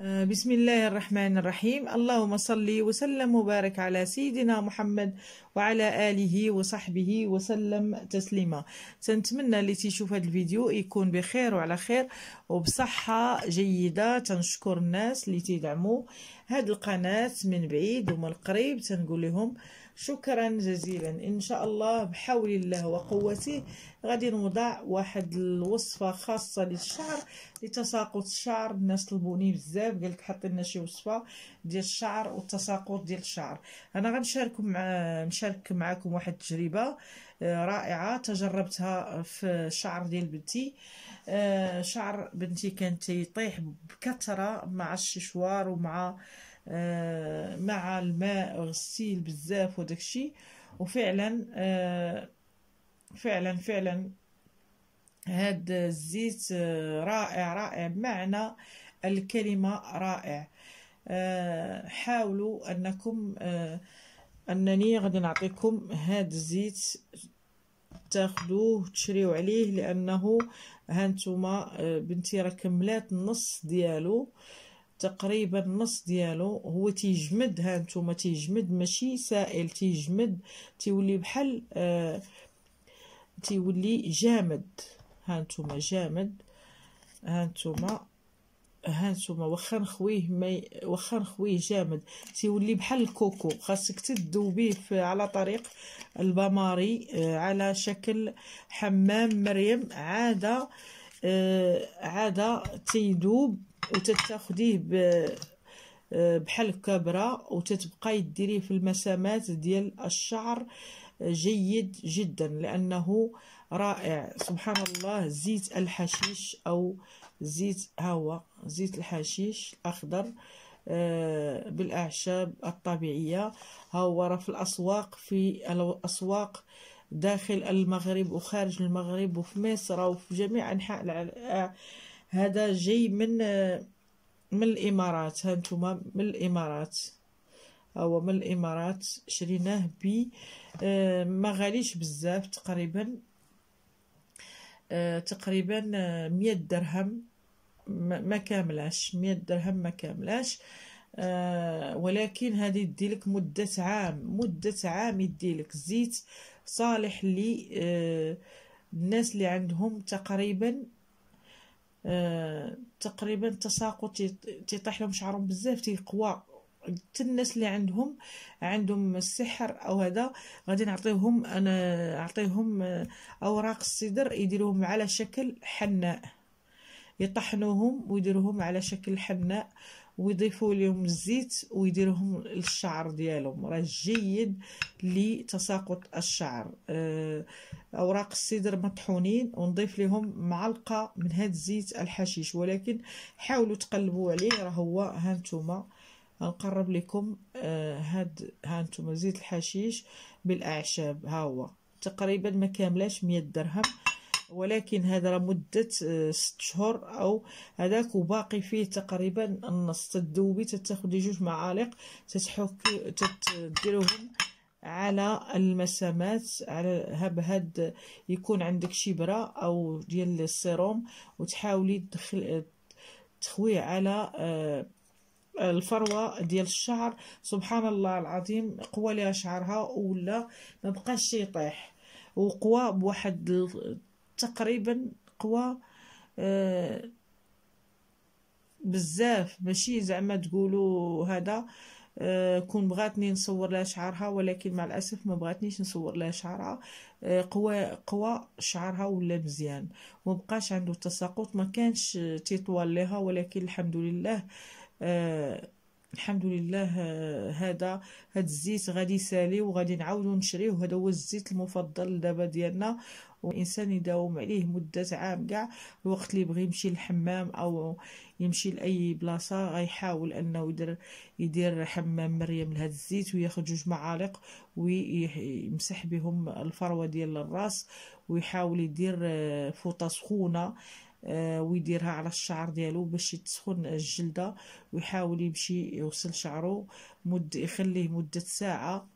آه، بسم الله الرحمن الرحيم اللهم صل وسلم وبارك على سيدنا محمد وعلى آله وصحبه وسلم تسليما تنتمنى اللي تيشوف هذا الفيديو يكون بخير وعلى خير وبصحة جيدة تنشكر الناس اللي تدعموا هذه القناة من بعيد ومن قريب تنقول لهم شكرا جزيلا ان شاء الله بحول الله وقوته غادي نوضع واحد الوصفه خاصه للشعر لتساقط الشعر الناس طلبوني بزاف قال لك حط لنا شي وصفه ديال الشعر والتساقط ديال الشعر انا غنشارك مع نشارك معكم واحد التجربه آه، رائعه تجربتها في الشعر ديال بنتي آه، شعر بنتي كان تيطيح بكثره مع الششوار ومع آه، مع الماء غسيل بزاف وداكشي وفعلا آه، فعلا فعلا هاد الزيت آه، رائع رائع بمعنى الكلمة رائع حاولوا أنكم أنني غادي نعطيكم هاد الزيت تاخدوه تشريو عليه لأنه هانتوما بنتي راه كملات النص ديالو آه تقريبا نص ديالو هو تيجمد ها نتوما تيجمد ماشي سائل تيجمد تيولي بحال آه تيولي جامد ها نتوما جامد ها نتوما ها نتوما واخا نخويه ما واخا نخويه جامد تيولي بحال الكوكو خاصك تذوبيه على طريق الباماري آه على شكل حمام مريم عاده آه عاده تيدوب وتتاخديه ب بحال كبره وتتبقاي ديريه في المسامات ديال الشعر جيد جدا لانه رائع سبحان الله زيت الحشيش او زيت هو زيت الحشيش الاخضر آه، بالاعشاب الطبيعيه ها هو راه في الاسواق في الاسواق داخل المغرب وخارج المغرب وفي مصر وفي جميع انحاء هذا جاي من من الامارات هانتوما من الامارات هو من الامارات شريناه ب آه، ما غاليش بزاف تقريبا آه، تقريبا 100 آه، درهم ما كاملاش 100 درهم ما كاملاش ولكن هذه يديلك مدة عام مدة عام يديلك زيت صالح للناس الناس اللي عندهم تقريبا آه، تقريبا التساقط تيطيح لهم شعرهم بزاف تيقوى حتى الناس اللي عندهم عندهم السحر او هذا غادي نعطيهم انا اعطيهم آه، اوراق السدر يديروهم على شكل حناء يطحنوهم ويديروهم على شكل حناء ويضيفوا لهم الزيت ويديرهم للشعر ديالهم راه جيد لتساقط الشعر آه، اوراق السدر مطحونين ونضيف لهم معلقه من هذا الزيت الحشيش ولكن حاولوا تقلبوا عليه راه هو هانتوما نقرب لكم آه هاد هانتوما زيت الحشيش بالاعشاب ها هو تقريبا ما كاملاش 100 درهم ولكن هذا مدة آه، ست شهور أو هذاك وباقي فيه تقريبا النص تدوبي تتاخدي جوج معالق تتحكي تديروهم على المسامات على هبهد يكون عندك شبرة أو ديال السيروم وتحاولي تدخل آه، تخوي على آه، الفروه ديال الشعر سبحان الله العظيم قوى ليها شعرها ولا ما بقاش يطيح وقوى بواحد تقريبا قوى آه، بزاف ماشي زعما تقولوا هذا آه، كون بغاتني نصور لها شعرها ولكن مع الاسف ما بغاتنيش نصور لها شعرها آه، قوى قوى شعرها ولا مزيان ومبقاش عنده تساقط ما كانش تيطوال لها ولكن الحمد لله أه الحمد لله هذا هاد الزيت غادي يسالي وغادي نعاودو نشريه وهذا هو الزيت المفضل دابا ديالنا والانسان يداوم عليه مده عام كاع الوقت اللي بغى يمشي للحمام او يمشي لاي بلاصه غيحاول انه يدير يدير حمام مريم لهذا الزيت وياخذ جوج معالق ويمسح بهم الفروه ديال الراس ويحاول يدير آه، فوطه سخونه آه، ويديرها على الشعر ديالو باش تسخن الجلده ويحاول يمشي يوصل شعره مد يخليه مده ساعه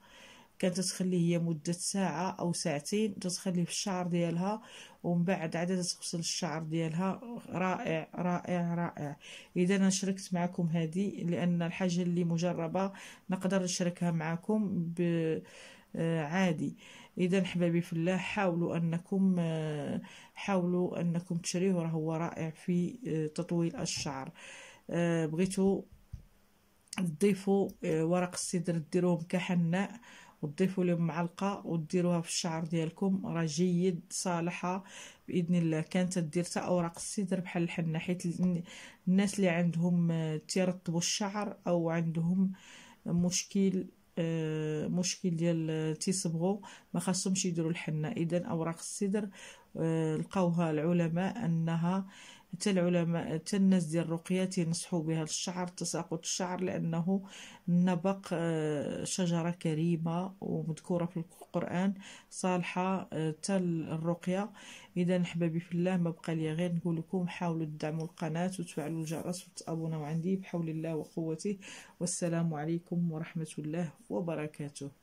كانت تخليه هي مدة ساعة أو ساعتين تتخليه في الشعر ديالها ومن بعد عاد تغسل الشعر ديالها رائع رائع رائع إذا أنا شاركت معكم هذه لأن الحاجة اللي مجربة نقدر نشاركها معكم ب آه، عادي اذا حبابي في الله حاولوا انكم آه، حاولوا انكم تشريوه راه هو رائع في آه، تطويل الشعر آه، بغيتو تضيفوا ورق السدر ديروهم كحناء وتضيفوا لهم معلقه وديروها في الشعر ديالكم راه جيد صالحه باذن الله كانت دير حتى اوراق السدر بحال الحنه حيت الناس اللي عندهم تيرطبوا الشعر او عندهم مشكل آه، مشكل ديال تيصبغوا ما خاصهمش يديروا الحنه اذا اوراق السدر آه، لقاوها العلماء انها حتى العلماء حتى الناس ديال الرقيه تينصحو بها الشعر تساقط الشعر لانه النبق آه، شجره كريمه ومذكوره في القران صالحه آه، حتى الرقيه اذا حبابي في الله ما بقى لي غير نقول لكم حاولوا تدعموا القناه وتفعلوا الجرس وتابوناو عندي بحول الله وقوته والسلام عليكم ورحمه الله وبركاته